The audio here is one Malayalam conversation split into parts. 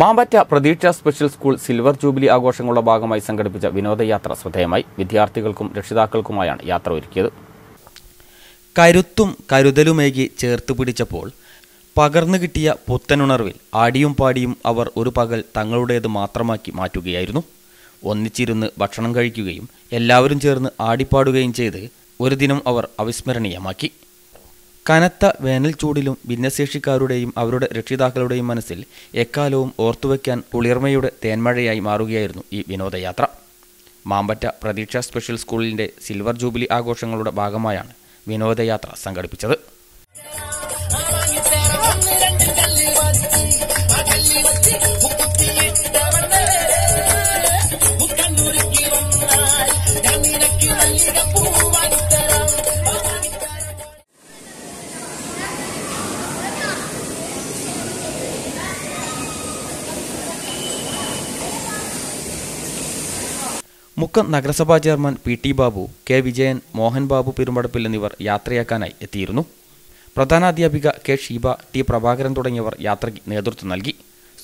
മാമ്പറ്റ പ്രതീക്ഷ സ്പെഷ്യൽ സ്കൂൾ സിൽവർ ജൂബിലി ആഘോഷങ്ങളുടെ ഭാഗമായി സംഘടിപ്പിച്ച വിനോദയാത്ര ശ്രദ്ധേയമായി വിദ്യാർത്ഥികൾക്കും രക്ഷിതാക്കൾക്കുമായാണ് യാത്ര ഒരുക്കിയത് കരുത്തും കരുതലുമേകി ചേർത്ത് പിടിച്ചപ്പോൾ പകർന്നു കിട്ടിയ പുത്തനുണർവിൽ ആടിയും പാടിയും അവർ ഒരു പകൽ തങ്ങളുടേത് മാത്രമാക്കി മാറ്റുകയായിരുന്നു ഒന്നിച്ചിരുന്ന് ഭക്ഷണം കഴിക്കുകയും എല്ലാവരും ചേർന്ന് ആടിപ്പാടുകയും ചെയ്ത് ഒരു ദിനം അവർ അവിസ്മരണീയമാക്കി കനത്ത വേനൽ ചൂടിലും ഭിന്നശേഷിക്കാരുടെയും അവരുടെ രക്ഷിതാക്കളുടെയും മനസ്സിൽ എക്കാലവും ഓർത്തുവെക്കാൻ കുളിർമയുടെ തേന്മഴയായി മാറുകയായിരുന്നു ഈ വിനോദയാത്ര മാമ്പറ്റ പ്രതീക്ഷ സ്പെഷ്യൽ സ്കൂളിൻ്റെ സിൽവർ ജൂബിലി ആഘോഷങ്ങളുടെ ഭാഗമായാണ് വിനോദയാത്ര സംഘടിപ്പിച്ചത് മുക്കം നഗരസഭാ chairman P T Babu K Vijayan Mohan Babu പെരുമ്പടപ്പിൽ എന്നിവർ യാത്രയാക്കാനായി എത്തിയിരുന്നു പ്രധാനാധ്യാപിക കെ ഷീബ ടി പ്രഭാകരൻ തുടങ്ങിയവർ യാത്രയ്ക്ക് നേതൃത്വം നൽകി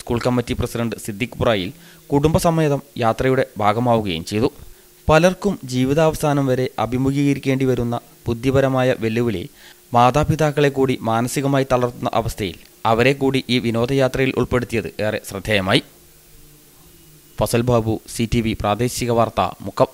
school committee president Siddique Burayil കുടുംബസമേതം യാത്രയുടെ ഭാഗമാവുകയും ചെയ്തു പലർക്കും ജീവിതാവസാനം വരെ അഭിമുഖീകരിക്കേണ്ടി വരുന്ന ബുദ്ധിപരമായ വെല്ലുവിളി മാതാപിതാക്കളെ കൂടി മാനസികമായി തളർത്തുന്ന അവസ്ഥയിൽ അവരെ കൂടി ഈ വിനോദയാത്രയിൽ ഉൾപ്പെടുത്തിയത് ഏറെ ശ്രദ്ധേയമായി ഫസൽ ബാബു സി പ്രാദേശിക വാർത്ത മുക്കം